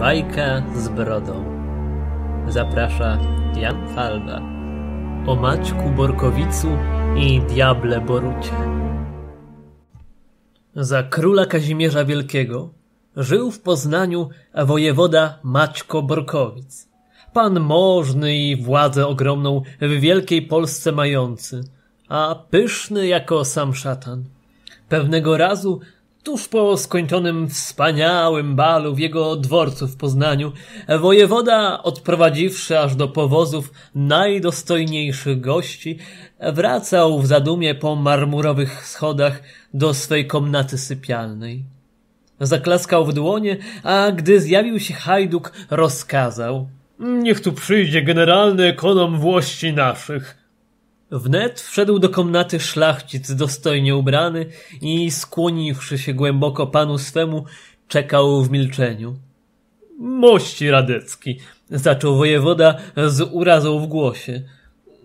Bajka z brodą. Zaprasza Jan Falba. O Maćku Borkowicu i Diable Borucie. Za króla Kazimierza Wielkiego żył w Poznaniu wojewoda Maćko Borkowic. Pan możny i władzę ogromną w wielkiej Polsce mający, a pyszny jako sam szatan. Pewnego razu Tuż po skończonym wspaniałym balu w jego dworcu w Poznaniu, wojewoda, odprowadziwszy aż do powozów najdostojniejszych gości, wracał w zadumie po marmurowych schodach do swej komnaty sypialnej. Zaklaskał w dłonie, a gdy zjawił się hajduk, rozkazał. Niech tu przyjdzie generalny ekonom włości naszych. Wnet wszedł do komnaty szlachcic dostojnie ubrany i skłoniwszy się głęboko panu swemu, czekał w milczeniu. Mości Radecki, zaczął wojewoda z urazą w głosie.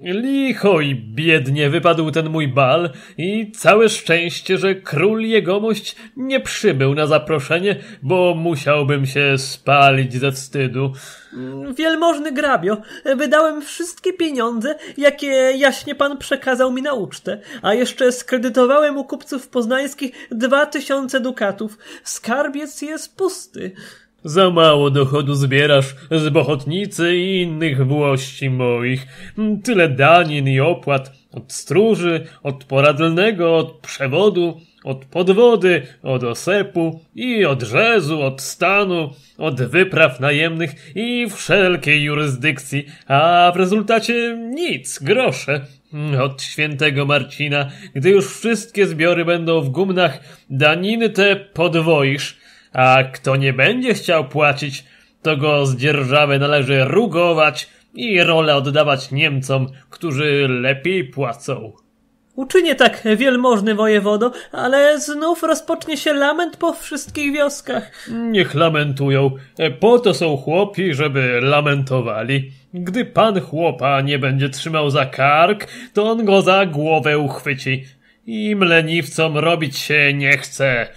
Licho i biednie wypadł ten mój bal i całe szczęście, że król jegomość nie przybył na zaproszenie, bo musiałbym się spalić ze wstydu. Wielmożny grabio, wydałem wszystkie pieniądze, jakie jaśnie pan przekazał mi na ucztę, a jeszcze skredytowałem u kupców poznańskich dwa tysiące dukatów. Skarbiec jest pusty. Za mało dochodu zbierasz z bochotnicy i innych włości moich. Mm, Tyle danin i opłat od stróży, od poradlnego, od przewodu, od podwody, od osepu i od rzezu, od stanu, od wypraw najemnych i wszelkiej jurysdykcji, a w rezultacie nic, grosze, mm, od świętego Marcina, gdy już wszystkie zbiory będą w gumnach, daniny te podwoisz, a kto nie będzie chciał płacić, to go z dzierżawy należy rugować i rolę oddawać Niemcom, którzy lepiej płacą. Uczynię tak, wielmożny wojewodo, ale znów rozpocznie się lament po wszystkich wioskach. Niech lamentują. Po to są chłopi, żeby lamentowali. Gdy pan chłopa nie będzie trzymał za kark, to on go za głowę uchwyci. Im leniwcom robić się nie chce.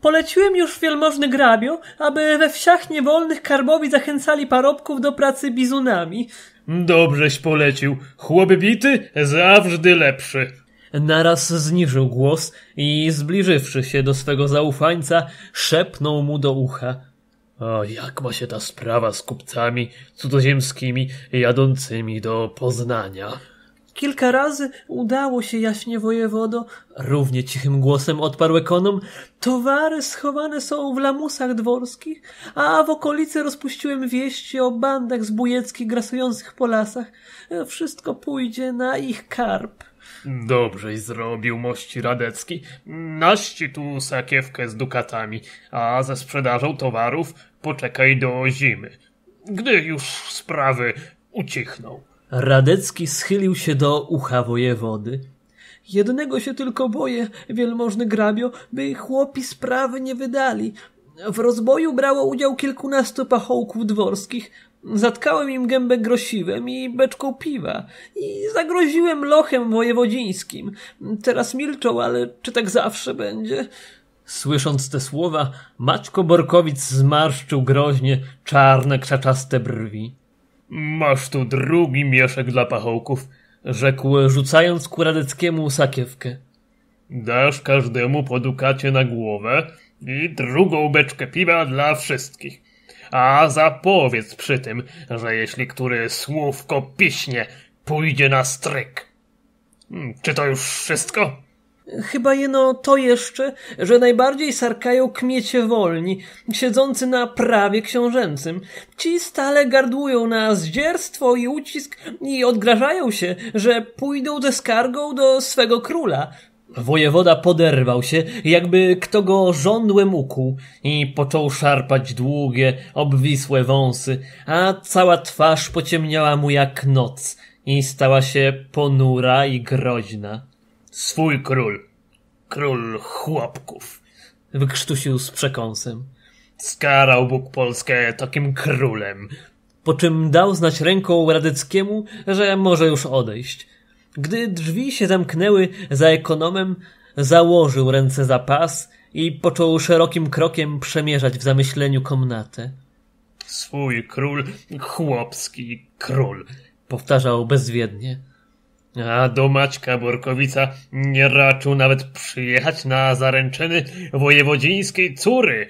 Poleciłem już wielmożny grabio, aby we wsiach niewolnych karbowi zachęcali parobków do pracy bizunami. Dobrześ polecił. Chłoby bity zawsze lepszy. Naraz zniżył głos i zbliżywszy się do swego zaufańca, szepnął mu do ucha. O, jak ma się ta sprawa z kupcami cudzoziemskimi jadącymi do Poznania? Kilka razy udało się, jaśnie wojewodo, równie cichym głosem odparł ekonom, towary schowane są w lamusach dworskich, a w okolicy rozpuściłem wieści o bandach zbójeckich grasujących po lasach. Wszystko pójdzie na ich karp. Dobrześ zrobił mości Radecki. Naści tu sakiewkę z dukatami, a ze sprzedażą towarów poczekaj do zimy, gdy już sprawy ucichną. Radecki schylił się do ucha wojewody. Jednego się tylko boję, wielmożny grabio, by chłopi sprawy nie wydali. W rozboju brało udział kilkunastu pachołków dworskich. Zatkałem im gębę grosiwem i beczką piwa i zagroziłem lochem wojewodzińskim. Teraz milczą, ale czy tak zawsze będzie? Słysząc te słowa, Maćko Borkowic zmarszczył groźnie czarne, krzaczaste brwi. Masz tu drugi mieszek dla pachołków, rzekł, rzucając Kuradeckiemu sakiewkę. Dasz każdemu po dukacie na głowę i drugą beczkę piwa dla wszystkich. A zapowiedz przy tym, że jeśli który słówko piśnie, pójdzie na stryk. Hmm, czy to już wszystko? Chyba jeno to jeszcze, że najbardziej sarkają kmiecie wolni, siedzący na prawie książęcym. Ci stale gardłują na zdzierstwo i ucisk i odgrażają się, że pójdą ze skargą do swego króla. Wojewoda poderwał się, jakby kto go żądłem ukuł i począł szarpać długie, obwisłe wąsy, a cała twarz pociemniała mu jak noc i stała się ponura i groźna. Swój król, Król chłopków. Wykrztusił z przekąsem. Skarał Bóg Polskę takim królem. Po czym dał znać ręką Radeckiemu, że może już odejść. Gdy drzwi się zamknęły za ekonomem, założył ręce za pas i począł szerokim krokiem przemierzać w zamyśleniu komnatę. Swój król, chłopski król, powtarzał bezwiednie. A do Maćka Borkowica nie raczył nawet przyjechać na zaręczyny wojewodzińskiej córy.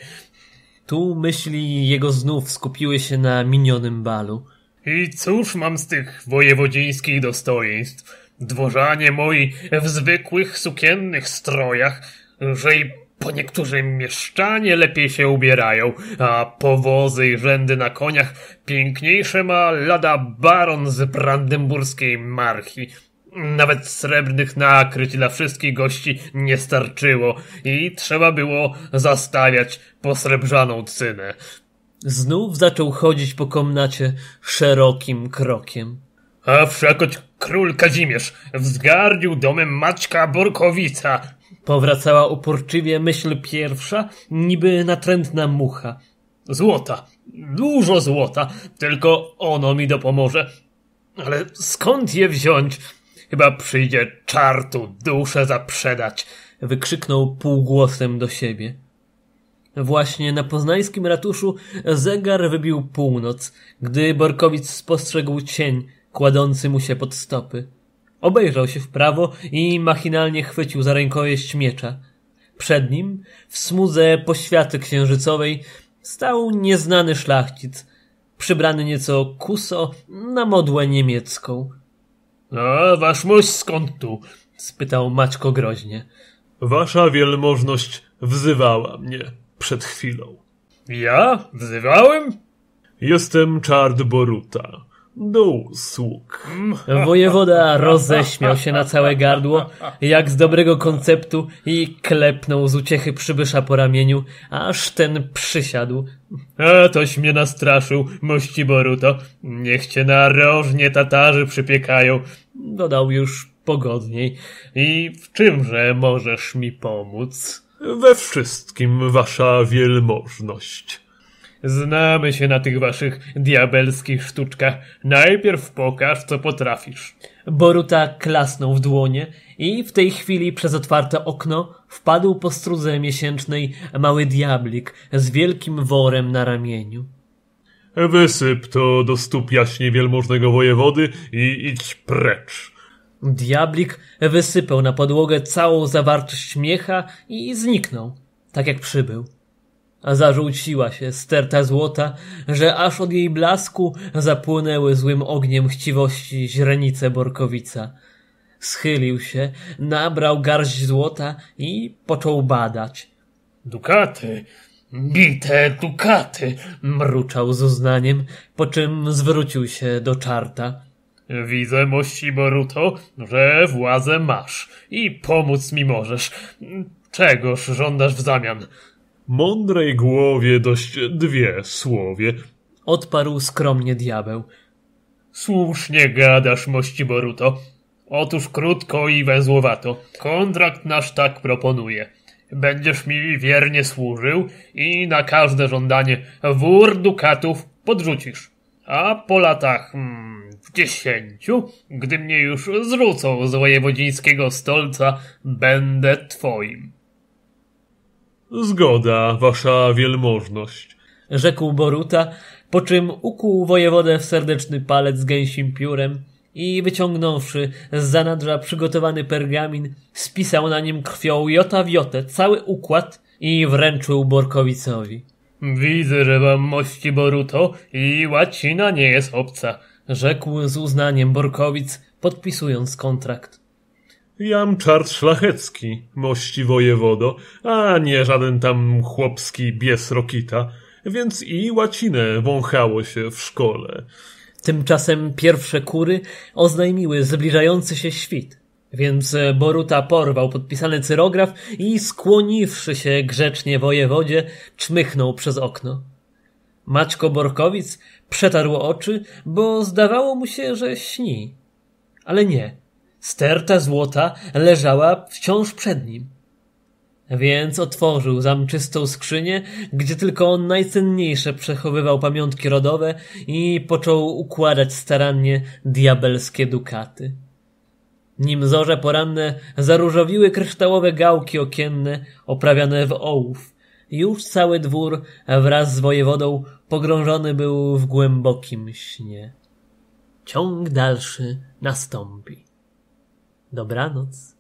Tu myśli jego znów skupiły się na minionym balu. I cóż mam z tych wojewodzińskich dostojeństw? Dworzanie moi w zwykłych sukiennych strojach, że i po niektórzy mieszczanie lepiej się ubierają, a powozy i rzędy na koniach piękniejsze ma lada baron z brandenburskiej marchi, nawet srebrnych nakryć dla wszystkich gości nie starczyło i trzeba było zastawiać posrebrzaną cynę. Znów zaczął chodzić po komnacie szerokim krokiem. A wszakoć król Kazimierz wzgardził domem Maćka Borkowica. Powracała uporczywie myśl pierwsza, niby natrętna mucha. Złota, dużo złota, tylko ono mi dopomoże. Ale skąd je wziąć? Chyba przyjdzie czartu duszę zaprzedać! wykrzyknął półgłosem do siebie. Właśnie na poznańskim ratuszu zegar wybił północ, gdy Borkowicz spostrzegł cień kładący mu się pod stopy. Obejrzał się w prawo i machinalnie chwycił za rękojeść miecza. Przed nim, w smudze poświaty księżycowej, stał nieznany szlachcic, przybrany nieco kuso na modłę niemiecką. A, wasz mość skąd tu? spytał Maćko groźnie. Wasza wielmożność wzywała mnie przed chwilą. Ja? Wzywałem? Jestem Czard Boruta, do usług. Wojewoda roześmiał się na całe gardło, jak z dobrego konceptu i klepnął z uciechy przybysza po ramieniu, aż ten przysiadł. A e, toś mnie nastraszył, mości Boruto. Niech cię narożnie Tatarzy przypiekają. Dodał już pogodniej. I w czymże możesz mi pomóc? We wszystkim, wasza wielmożność. Znamy się na tych waszych diabelskich sztuczkach. Najpierw pokaż, co potrafisz. Boruta klasnął w dłonie i w tej chwili przez otwarte okno wpadł po strudze miesięcznej mały diablik z wielkim worem na ramieniu. Wysyp to do stóp jaśnie wielmożnego wojewody i idź precz. Diablik wysypał na podłogę całą zawartość miecha i zniknął, tak jak przybył a zarzuciła się sterta złota, że aż od jej blasku zapłonęły złym ogniem chciwości źrenice Borkowica. Schylił się, nabrał garść złota i począł badać. Dukaty, bite dukaty, mruczał z uznaniem, po czym zwrócił się do czarta. Widzę, mości Boruto, że władzę masz i pomóc mi możesz. Czegoż żądasz w zamian? Mądrej głowie dość dwie słowie, odparł skromnie diabeł. Słusznie gadasz, mości Boruto. Otóż krótko i węzłowato. Kontrakt nasz tak proponuje. Będziesz mi wiernie służył i na każde żądanie wór dukatów podrzucisz. A po latach hmm, w dziesięciu, gdy mnie już zrzucą z wojewodzińskiego stolca, będę twoim. Zgoda, wasza wielmożność, rzekł Boruta, po czym ukuł wojewodę w serdeczny palec gęsim piórem i wyciągnąwszy z zanadrza przygotowany pergamin, spisał na nim krwią jota w jotę cały układ i wręczył Borkowicowi. Widzę, że wam mości Boruto i łacina nie jest obca, rzekł z uznaniem Borkowic, podpisując kontrakt. Jam czart szlachecki, mości wojewodo, a nie żaden tam chłopski bies Rokita, więc i łacinę wąchało się w szkole. Tymczasem pierwsze kury oznajmiły zbliżający się świt. Więc Boruta porwał podpisany cyrograf i skłoniwszy się grzecznie wojewodzie, czmychnął przez okno. Maćko Borkowic przetarł oczy, bo zdawało mu się, że śni. Ale nie. Sterta złota leżała wciąż przed nim. Więc otworzył zamczystą skrzynię, gdzie tylko on najcenniejsze przechowywał pamiątki rodowe i począł układać starannie diabelskie dukaty. Nim zorze poranne zaróżowiły kryształowe gałki okienne oprawiane w ołów, już cały dwór wraz z wojewodą pogrążony był w głębokim śnie. Ciąg dalszy nastąpi. Dobranoc.